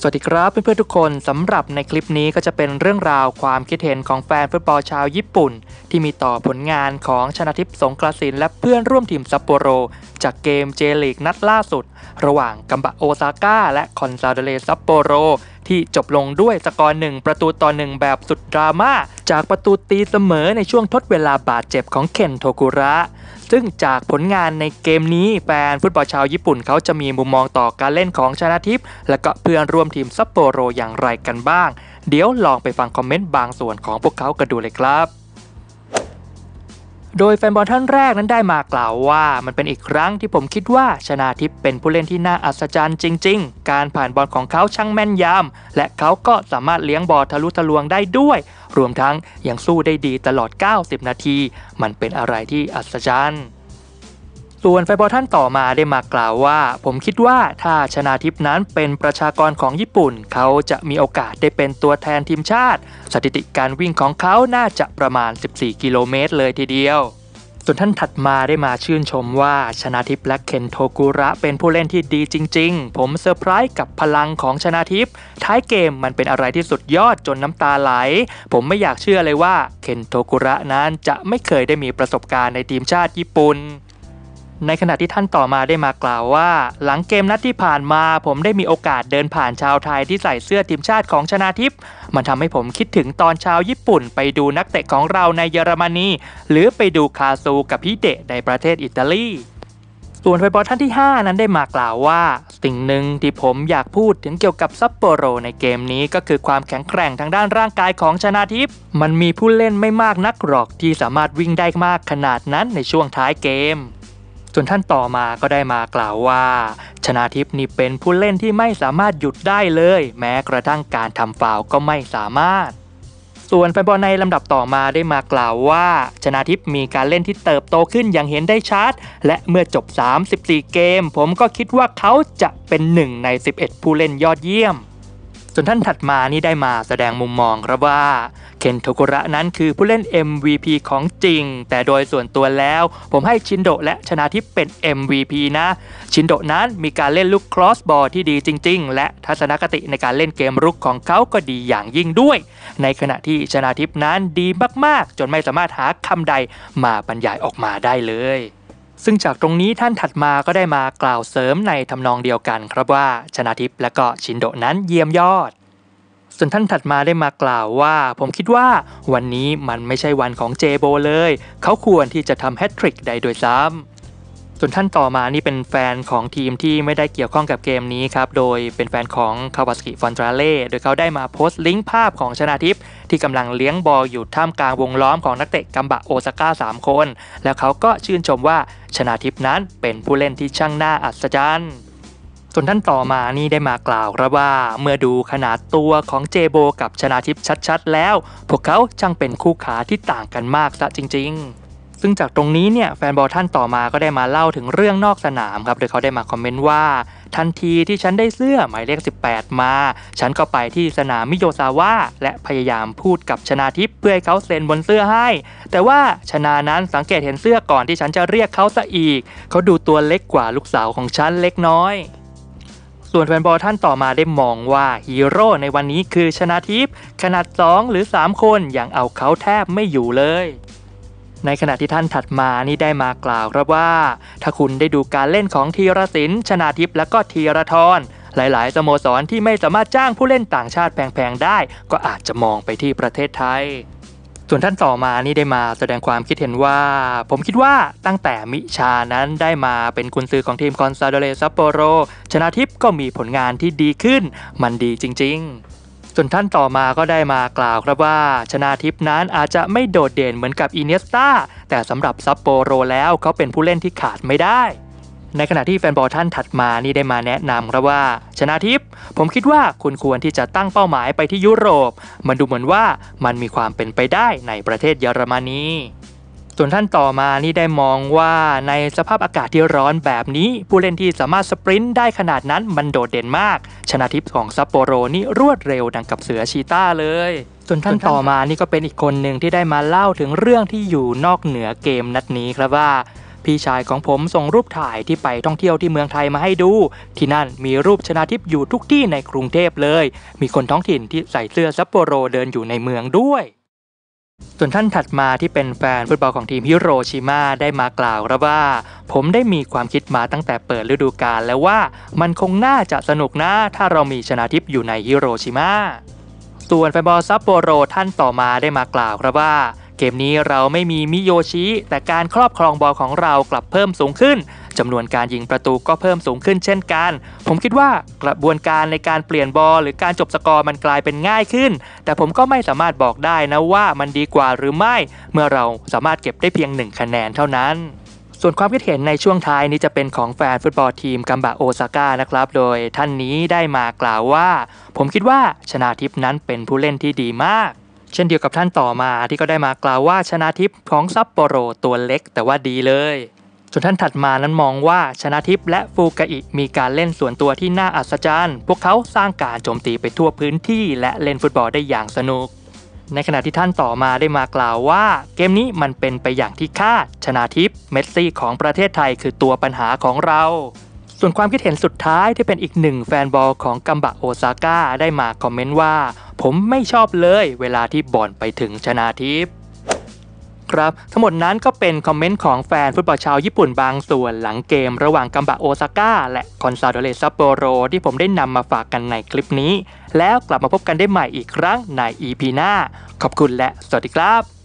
สวัสดีครับเพื่อนๆทุกคน สำหรับในคลิปนี้ก็จะเป็นเรื่องราวความคิดเห็นของแฟนฟุตบอลชาวญี่ปุ่น ที่มีต่อผลงานของชนะทิพย์สงกระสินและเพื่อนร่วมทีมซัปโปโร จากเกมเจลีกนัดล่าสุด ระหว่างกัมบะโอซาก้าและคอนซาเดเลซัปโปโรที่จบลงด้วยสกอร์หนึ่งประตูต่อหนึ่งแบบสุดดราม่าจากประตูตีเสมอในช่วงทดเวลาบาดเจ็บของเคนโทกุระ ซึ่งจากผลงานในเกมนี้ แฟนฟุตบอลชาวญี่ปุ่นเขาจะมีมุมมองต่อการเล่นของชนะทิพย์และก็เพื่อนร่วมทีมซัปโปโรอย่างไรกันบ้าง เดี๋ยวลองไปฟังคอมเมนต์บางส่วนของพวกเขากันดูเลยครับโดยแฟนบอลท่านแรกนั้นได้มากล่าวว่ามันเป็นอีกครั้งที่ผมคิดว่า ชนาทิพเป็นผู้เล่นที่น่าอัศจรรย์จริง ๆ การผ่านบอลของเขาช่างแม่นยำและเขาก็สามารถเลี้ยงบอลทะลุทะลวงได้ด้วย รวมทั้งยังสู้ได้ดีตลอด 90 นาที มันเป็นอะไรที่อัศจรรย์ส่วนไฟบอลท่านต่อมาได้มากล่าวว่า ผมคิดว่าถ้าชนาทิพนั้นเป็นประชากรของญี่ปุ่น เขาจะมีโอกาสได้เป็นตัวแทนทีมชาติ สถิติการวิ่งของเขาน่าจะประมาณ 14 กิโลเมตรเลยทีเดียว ส่วนท่านถัดมาได้มาชื่นชมว่า ชนาทิพและเคนโทกุระเป็นผู้เล่นที่ดีจริงๆ ผมเซอร์ไพรส์กับพลังของชนาทิพท้ายเกมมันเป็นอะไรที่สุดยอดจนน้ำตาไหล ผมไม่อยากเชื่อเลยว่าเคนโทกุระนั้นจะไม่เคยได้มีประสบการณ์ในทีมชาติญี่ปุ่นในขณะที่ท่านต่อมาได้มากล่าวว่า หลังเกมนัดที่ผ่านมาผมได้มีโอกาสเดินผ่านชาวไทยที่ใส่เสื้อทีมชาติของชนาทิพย์มันทำให้ผมคิดถึงตอนชาวญี่ปุ่น ไปดูนักเตะของเราในเยอรมนีหรือไปดูคาซูกับพี่เดะในประเทศอิตาลี ส่วนไฟบอลท่านที่5 นั้นได้มากล่าวว่า สิ่งหนึ่งที่ผมอยากพูดถึงเกี่ยวกับซัปโปโรในเกมนี้ก็คือความแข็งแกร่งทางด้านร่างกายของชนาทิพมันมีผู้เล่นไม่มากนักหรอกที่สามารถวิ่งได้มากขนาดนั้นในช่วงท้ายเกมส่วนท่านต่อมาก็ได้มากล่าวว่า ชนาทิพนี่เป็นผู้เล่นที่ไม่สามารถหยุดได้เลย แม้กระทั่งการทำฟาวก็ไม่สามารถ ส่วนแฟนบอลในลำดับต่อมาได้มากล่าวว่าชนาทิพมีการเล่นที่เติบโตขึ้นอย่างเห็นได้ชัดและเมื่อจบ 34 เกมผมก็คิดว่าเขาจะเป็นหนึ่งใน 11 ผู้เล่นยอดเยี่ยม ส่วนท่านถัดมานี่ได้มาแสดงมุมมองครับว่าเคนโทกุระนั้นคือผู้เล่น MVP ของจริง แต่โดยส่วนตัวแล้ว ผมให้ชินโดและชนะทิพเป็น MVP นะ ชินโดนั้นมีการเล่นลูกครอสบอลที่ดีจริง ๆ และทัศนคติในการเล่นเกมรุกของเขาก็ดีอย่างยิ่งด้วย ในขณะที่ชนะทิพนั้นดีมากๆ จนไม่สามารถหาคำใดมาบรรยายออกมาได้เลย ซึ่งจากตรงนี้ท่านถัดมาก็ได้มากล่าวเสริมในทำนองเดียวกัน ครับว่า ชนะทิพและก็ชินโดนั้นเยี่ยมยอดส่วนท่านถัดมาได้มากล่าวว่าผมคิดว่าวันนี้มันไม่ใช่วันของเจโบเลย เขาควรที่จะทำแฮตทริกได้โดยซ้ำส่วนท่านต่อมานี่เป็นแฟนของทีมที่ไม่ได้เกี่ยวข้องกับเกมนี้ครับ โดยเป็นแฟนของคาวาสกิฟอนตราเล่โดยเขาได้มาโพสต์ลิงก์ภาพของชนาทิพย์ที่กำลังเลี้ยงบอลอยู่ท่ามกลางวงล้อมของนักเตะกัมบะโอซาก้า3คน แล้วเขาก็ชื่นชมว่าชนาทิพย์นั้นเป็นผู้เล่นที่ช่างน่าอัศจรรย์่วนท่านต่อมานี่ได้มากล่าวครับว่า เมื่อดูขนาดตัวของเจโบกับชนาทิพชัดๆ แล้ว พวกเขาจังเป็นคู่ขาที่ต่างกันมากซะจริงๆ ซึ่งจากตรงนี้เนี่ยแฟนบอลท่านต่อมาก็ได้มาเล่าถึงเรื่องนอกสนามครับโดยเขาได้มาคอมเมนต์ว่า ทันทีที่ฉันได้เสื้อหมายเลข 18 มา ฉันก็ไปที่สนามมิโยซาวะและพยายามพูดกับชนาทิพย์เพื่อให้เขาเซ็นบนเสื้อให้ แต่ว่าชนานั้นสังเกตเห็นเสื้อก่อนที่ฉันจะเรียกเขาซะอีก เขาดูตัวเล็กกว่าลูกสาวของฉันเล็กน้อยส่วนแฟนบอลท่านต่อมาได้มองว่าฮีโร่ในวันนี้คือชนะทิพย์ขนาด 2 หรือ 3 คนยังเอาเขาแทบไม่อยู่เลย ในขณะที่ท่านถัดมานี่ได้มากล่าวครับว่า ถ้าคุณได้ดูการเล่นของทีรศิลป์ ชนาทิพย์และก็ทีรทรหลาย ๆสโมสรที่ไม่สามารถจ้างผู้เล่นต่างชาติแพงๆ ได้ ก็อาจจะมองไปที่ประเทศไทยส่วนท่านต่อมานี่ได้มาแสดงความคิดเห็นว่าผมคิดว่าตั้งแต่มิชานั้นได้มาเป็นกุนซือของทีมคอนซาโดเลซัปโปโรชนะทิพย์ก็มีผลงานที่ดีขึ้นมันดีจริง ๆ ส่วนท่านต่อมาก็ได้มากล่าวครับว่า ชนะทิพนั้นอาจจะไม่โดดเด่นเหมือนกับอีเนสตาแต่สำหรับซัปโปโรแล้วเขาเป็นผู้เล่นที่ขาดไม่ได้ในขณะที่แฟนบอลท่านถัดมานี่ได้มาแนะนำครับว่า ชนะทิพย์ผมคิดว่าคุณควรที่จะตั้งเป้าหมายไปที่ยุโรป มันดูเหมือนว่ามันมีความเป็นไปได้ในประเทศเยอรมนีส่วนท่านต่อมานี่ได้มองว่าในสภาพอากาศที่ร้อนแบบนี้ ผู้เล่นที่สามารถสปรินต์ได้ขนาดนั้นมันโดดเด่นมาก ชนะทิพย์ของซัปโปโรนี่รวดเร็วดังกับเสือชีต้าเลยส่วนท่านต่อมานี่ก็เป็นอีกคนหนึ่งที่ได้มาเล่าถึงเรื่องที่อยู่นอกเหนือเกมนัดนี้ครับว่าพี่ชายของผมส่งรูปถ่ายที่ไปท่องเที่ยวที่เมืองไทยมาให้ดู ที่นั่นมีรูปชนาทิพย์อยู่ทุกที่ในกรุงเทพเลย มีคนท้องถิ่นที่ใส่เสื้อซัปโปโรเดินอยู่ในเมืองด้วย ส่วนท่านถัดมาที่เป็นแฟนฟุตบอลของทีมฮิโรชิมาได้มากล่าวรับว่าผมได้มีความคิดมาตั้งแต่เปิดฤดูกาลแล้วว่า มันคงน่าจะสนุกนะถ้าเรามีชนะทิพย์อยู่ในฮิโรชิมาส่วนแฟนบอลซัปโปโรท่านต่อมาได้มากล่าวครับว่าเกมนี้เราไม่มีมิโยชิแต่การครอบครองบอลของเรากลับเพิ่มสูงขึ้นจำนวนการยิงประตูก็เพิ่มสูงขึ้นเช่นกัน ผมคิดว่ากระบวนการในการเปลี่ยนบอลหรือการจบสกอร์มันกลายเป็นง่ายขึ้น แต่ผมก็ไม่สามารถบอกได้นะว่ามันดีกว่าหรือไม่ เมื่อเราสามารถเก็บได้เพียง1คะแนนเท่านั้น ส่วนความคิดเห็นในช่วงท้ายนี้จะเป็นของแฟนฟุตบอลทีมกัมบะโอซาก้านะครับ โดยท่านนี้ได้มากล่าวว่า ผมคิดว่าชนาทิพนั้นเป็นผู้เล่นที่ดีมากเช่นเดียวกับท่านต่อมาที่ก็ได้มากล่าวว่าชนะทิพย์ของซัปโปโรตัวเล็กแต่ว่าดีเลย ส่วนท่านถัดมานั้นมองว่าชนะทิพย์และฟูกะอิมีการเล่นส่วนตัวที่น่าอัศจรรย์ พวกเขาสร้างการโจมตีไปทั่วพื้นที่ และเล่นฟุตบอลได้อย่างสนุก ในขณะที่ท่านต่อมาได้มากล่าวว่าเกมนี้มันเป็นไปอย่างที่คาดชนะทิพย์เมสซี่ของประเทศไทยคือตัวปัญหาของเราส่วนความคิดเห็นสุดท้ายที่เป็นอีกหนึ่งแฟนบอลของกัมบะโอซาก้าได้มาคอมเมนต์ว่า ผมไม่ชอบเลยเวลาที่บอลไปถึงชนาทิพครับทั้งหมดนั้นก็เป็นคอมเมนต์ของแฟนฟุตบอลชาวญี่ปุ่นบางส่วนหลังเกมระหว่างกัมบะโอซาก้าและคอนซาโดเลซัปโปโรที่ผมได้นำมาฝากกันในคลิปนี้ แล้วกลับมาพบกันได้ใหม่อีกครั้งใน EP หน้า ขอบคุณและสวัสดีครับ